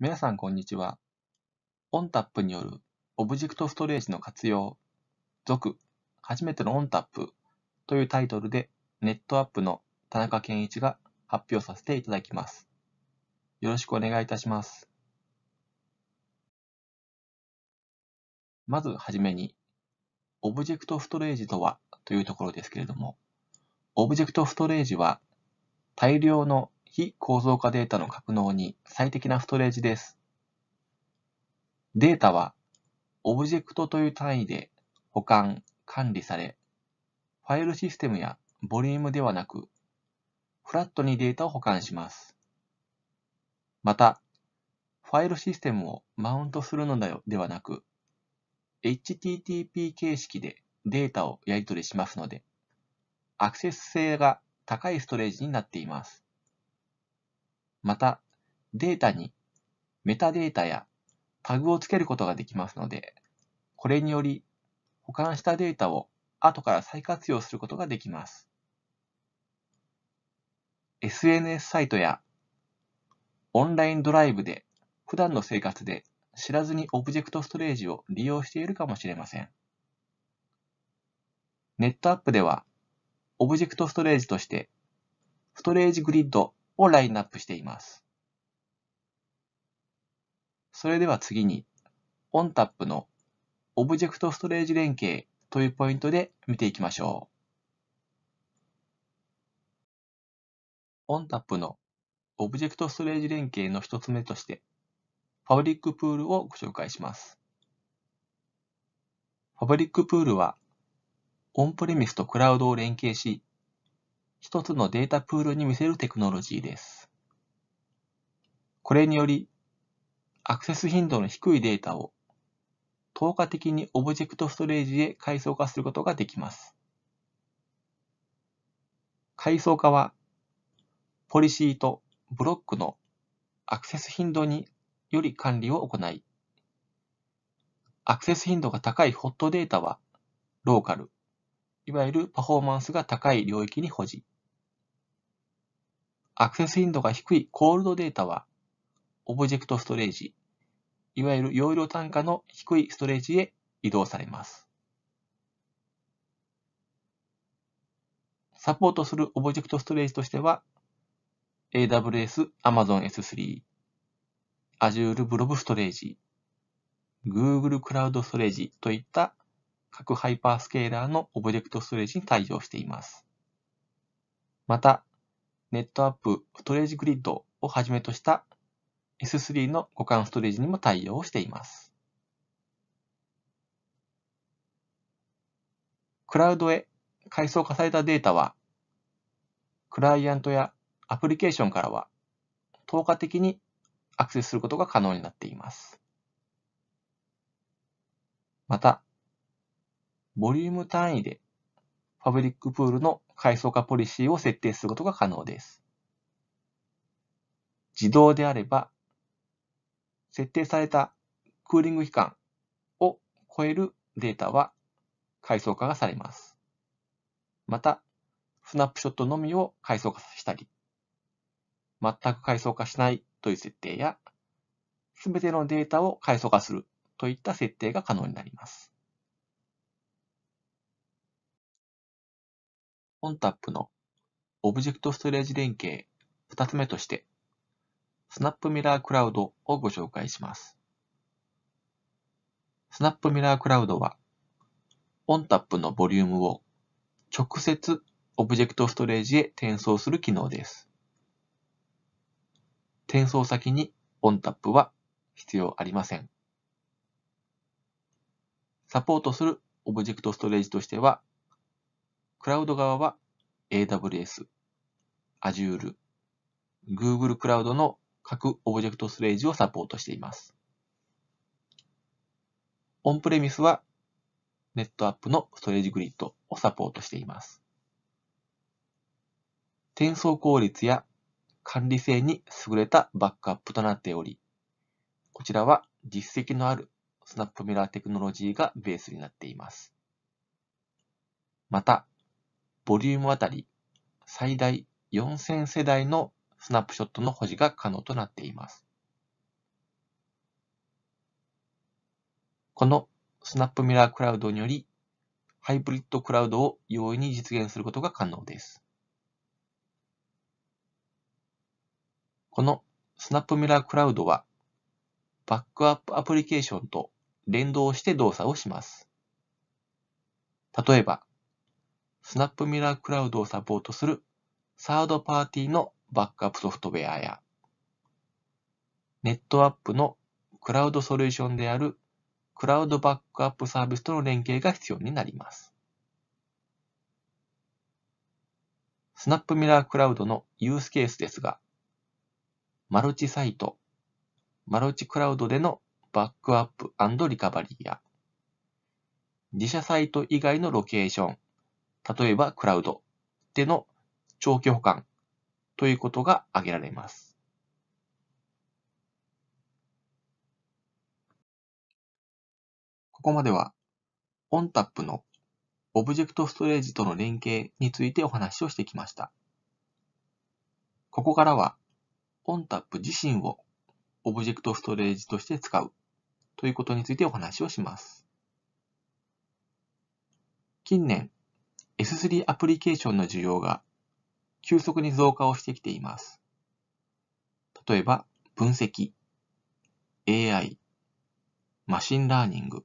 皆さんこんにちは。オンタップによるオブジェクトストレージの活用、続、初めてのオンタップというタイトルでネットアップの田中健一が発表させていただきます。よろしくお願いいたします。まずはじめに、オブジェクトストレージとはというところですけれども、オブジェクトストレージは大量の非構造化データの格納に最適なストレージです。データは、オブジェクトという単位で保管、管理され、ファイルシステムやボリュームではなく、フラットにデータを保管します。また、ファイルシステムをマウントするのではなく、HTTP 形式でデータをやり取りしますので、アクセス性が高いストレージになっています。また、データにメタデータやタグをつけることができますので、これにより保管したデータを後から再活用することができます。SNS サイトやオンラインドライブで普段の生活で知らずにオブジェクトストレージを利用しているかもしれません。ネットアップではオブジェクトストレージとしてストレージグリッドをラインナップしています。それでは次に、ONTAP のオブジェクトストレージ連携というポイントで見ていきましょう。ONTAP のオブジェクトストレージ連携の一つ目として、ファブリックプールをご紹介します。ファブリックプールは、オンプレミスとクラウドを連携し、一つのデータプールに見せるテクノロジーです。これにより、アクセス頻度の低いデータを透過的にオブジェクトストレージへ階層化することができます。階層化は、ポリシーとブロックのアクセス頻度により管理を行い、アクセス頻度が高いホットデータはローカル、いわゆるパフォーマンスが高い領域に保持。アクセス頻度が低いコールドデータは、オブジェクトストレージ、いわゆる容量単価の低いストレージへ移動されます。サポートするオブジェクトストレージとしては、AWS Amazon S3、Azure Blob ストレージ、Google c Cloud s t ストレージといった各ハイパースケーラーのオブジェクトストレージに対応しています。また、ネットアップストレージグリッドをはじめとした S3 の互換ストレージにも対応しています。クラウドへ階層化されたデータは、クライアントやアプリケーションからは、透過的にアクセスすることが可能になっています。また、ボリューム単位でパブリックプールの階層化ポリシーを設定することが可能です。自動であれば、設定されたクーリング期間を超えるデータは階層化がされます。また、スナップショットのみを階層化したり、全く階層化しないという設定や、すべてのデータを階層化するといった設定が可能になります。オンタップのオブジェクトストレージ連携2つ目として、スナップミラークラウドをご紹介します。スナップミラークラウドは、オンタップのボリュームを直接オブジェクトストレージへ転送する機能です。転送先にオンタップは必要ありません。サポートするオブジェクトストレージとしては、クラウド側は AWS、Azure、Google クラウドの各オブジェクトストレージをサポートしています。オンプレミスは NetApp のストレージグリッドをサポートしています。転送効率や管理性に優れたバックアップとなっており、こちらは実績のあるスナップミラーテクノロジーがベースになっています。また、ボリュームあたり最大4000世代のスナップショットの保持が可能となっています。このスナップミラークラウドにより、ハイブリッドクラウドを容易に実現することが可能です。このスナップミラークラウドは、バックアップアプリケーションと連動して動作をします。例えば、スナップミラークラウドをサポートするサードパーティーのバックアップソフトウェアや、ネットアップのクラウドソリューションであるクラウドバックアップサービスとの連携が必要になります。スナップミラークラウドのユースケースですが、マルチサイト、マルチクラウドでのバックアップリカバリーや、自社サイト以外のロケーション、例えばクラウドでの長期保管ということが挙げられます。ここまではオンタップのオブジェクトストレージとの連携についてお話をしてきました。ここからはオンタップ自身をオブジェクトストレージとして使うということについてお話をします。近年、S3 アプリケーションの需要が急速に増加をしてきています。例えば、分析、AI、マシンラーニング、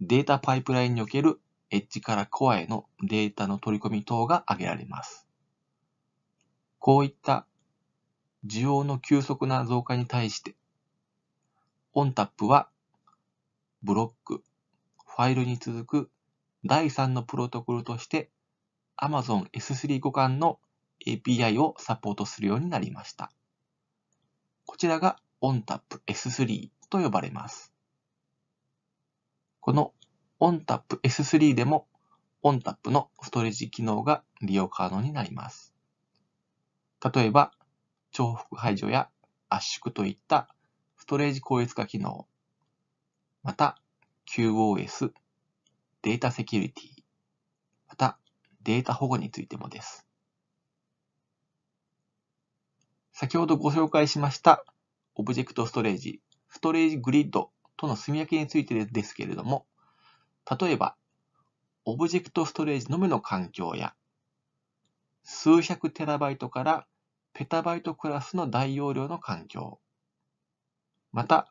データパイプラインにおけるエッジからコアへのデータの取り込み等が挙げられます。こういった需要の急速な増加に対して、オンタップはブロック、ファイルに続く第3のプロトコルとして Amazon S3 互換の API をサポートするようになりました。こちらが ONTAP S3 と呼ばれます。この ONTAP S3 でも ONTAP のストレージ機能が利用可能になります。例えば、重複排除や圧縮といったストレージ効率化機能、また QoS、データセキュリティ、またデータ保護についてもです。先ほどご紹介しましたオブジェクトストレージ、ストレージグリッドとの住み分けについてですけれども、例えば、オブジェクトストレージのみの環境や、数百テラバイトからペタバイトクラスの大容量の環境、また、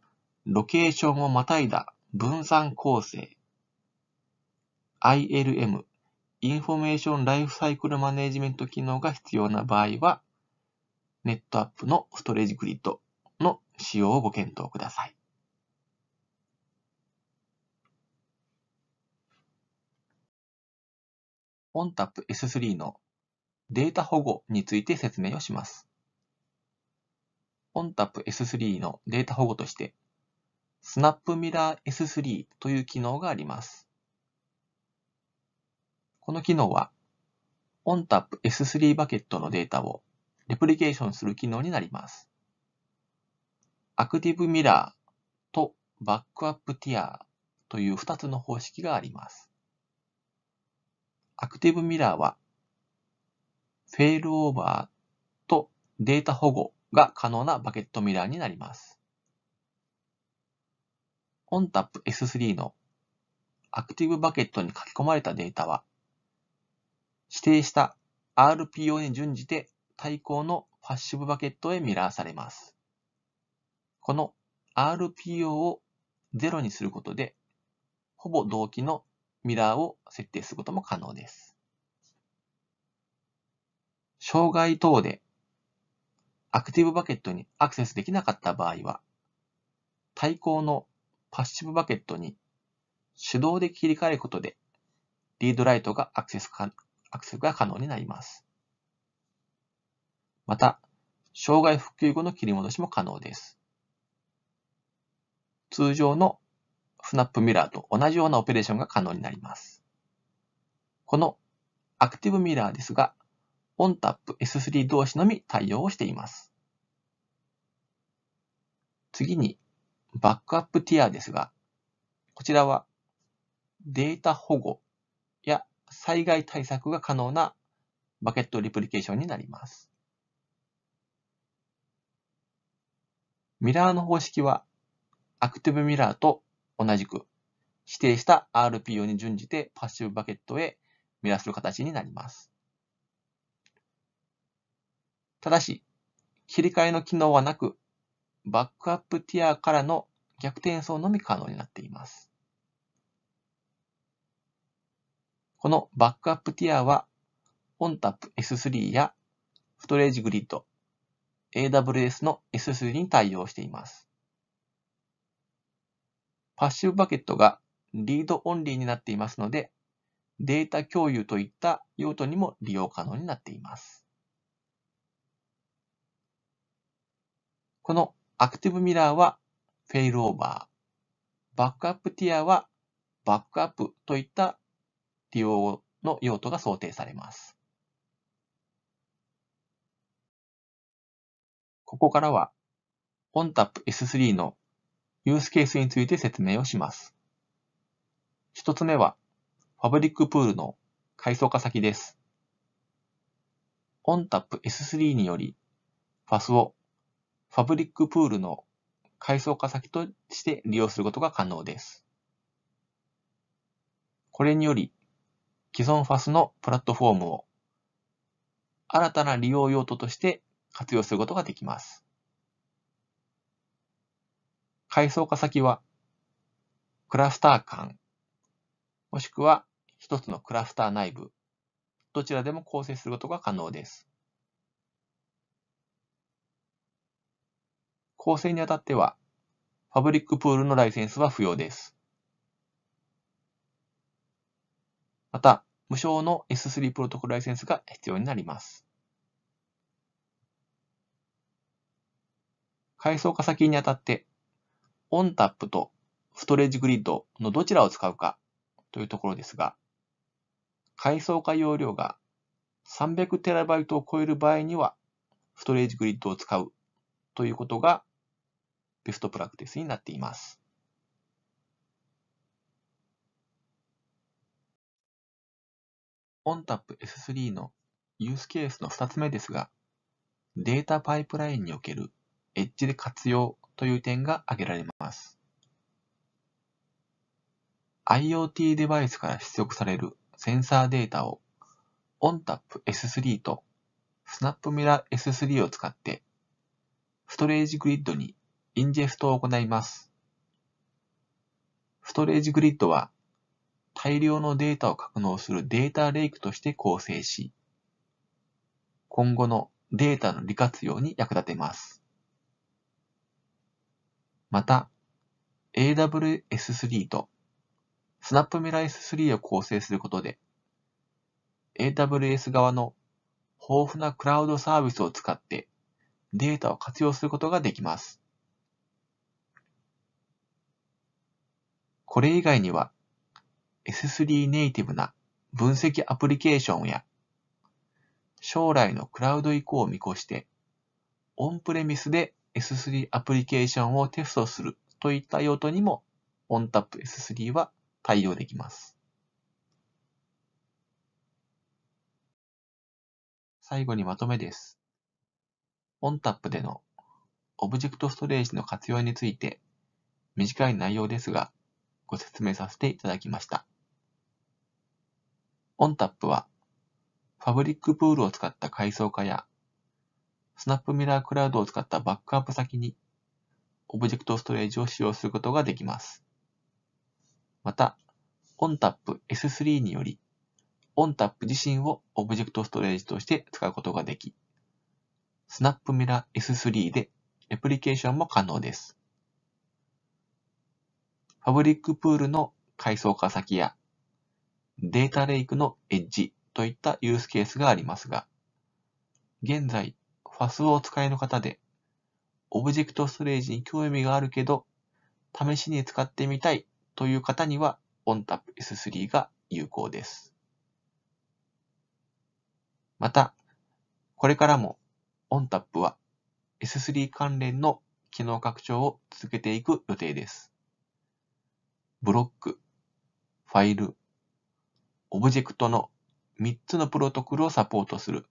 ロケーションをまたいだ分散構成、ILM、インフォメーションライフサイクルマネジメント機能が必要な場合は、ネットアップのストレージグリッドの使用をご検討ください。オンタップ S3 のデータ保護について説明をします。オンタップ S3 のデータ保護として、スナップミラー S3 という機能があります。この機能は ONTAP S3 バケットのデータをレプリケーションする機能になります。アクティブミラーとバックアップティアという2つの方式があります。アクティブミラーはフェイルオーバーとデータ保護が可能なバケットミラーになります。ONTAP S3 のアクティブバケットに書き込まれたデータは指定した RPO に準じて対抗のパッシブバケットへミラーされます。この RPO を0にすることで、ほぼ同期のミラーを設定することも可能です。障害等でアクティブバケットにアクセスできなかった場合は、対抗のパッシブバケットに手動で切り替えることで、リードライトがアクセス可アクセルが可能になります。また、障害復旧後の切り戻しも可能です。通常のスナップミラーと同じようなオペレーションが可能になります。このアクティブミラーですが、オンタップ S3 同士のみ対応をしています。次に、バックアップティアですが、こちらはデータ保護や災害対策が可能なバケットリプリケーションになります。ミラーの方式は、アクティブミラーと同じく、指定した RPO に準じてパッシブバケットへミラーする形になります。ただし、切り替えの機能はなく、バックアップティアからの逆転送のみ可能になっています。このバックアップティアは、オンタップ S3 やストレージグリッド、AWS の S3 に対応しています。パッシブバケットがリードオンリーになっていますので、データ共有といった用途にも利用可能になっています。このアクティブミラーはフェイルオーバー、バックアップティアはバックアップといった利用の用途が想定されます。ここからは ONTAP S3 のユースケースについて説明をします。一つ目は、ファブリックプールの階層化先です。ONTAP S3 により、FAS をファブリックプールの階層化先として利用することが可能です。これにより、既存 FAS のプラットフォームを新たな利用用途として活用することができます。階層化先はクラスター間、もしくは一つのクラスター内部、どちらでも構成することが可能です。構成にあたっては、パブリックプールのライセンスは不要です。また、無償の S3 プロトコルライセンスが必要になります。階層化先にあたって、オンタップとストレージグリッドのどちらを使うかというところですが、階層化容量が 300TB を超える場合には、ストレージグリッドを使うということがベストプラクティスになっています。ONTAP-S3 のユースケースの2つ目ですが、データパイプラインにおけるエッジで活用という点が挙げられます。IoT デバイスから出力されるセンサーデータを ONTAP-S3 と SnapMirror-S3 を使ってストレージグリッドにインジェストを行います。ストレージグリッドは大量のデータを格納するデータレイクとして構成し、今後のデータの利活用に役立てます。また、AWS3 と Snap Mirrors 3を構成することで、AWS 側の豊富なクラウドサービスを使ってデータを活用することができます。これ以外には S3 ネイティブな分析アプリケーションや将来のクラウド移行を見越してオンプレミスで S3 アプリケーションをテストするといった用途にも ONTAP S3 は対応できます。最後にまとめです。ONTAP でのオブジェクトストレージの活用について短い内容ですがご説明させていただきました。オンタップは、ファブリックプールを使った階層化や、スナップミラークラウドを使ったバックアップ先に、オブジェクトストレージを使用することができます。また、オンタップ S3 により、オンタップ自身をオブジェクトストレージとして使うことができ、スナップミラー S3 でレプリケーションも可能です。ファブリックプールの階層化先やデータレイクのエッジといったユースケースがありますが、現在、FAS をお使いの方で、オブジェクトストレージに興味があるけど、試しに使ってみたいという方には、ONTAP S3 が有効です。また、これからも ONTAP は S3 関連の機能拡張を続けていく予定です。ブロック、ファイル、オブジェクトの3つのプロトコルをサポートする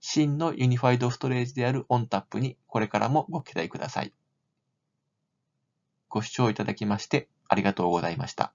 真のユニファイドストレージであるオンタップにこれからもご期待ください。ご視聴いただきましてありがとうございました。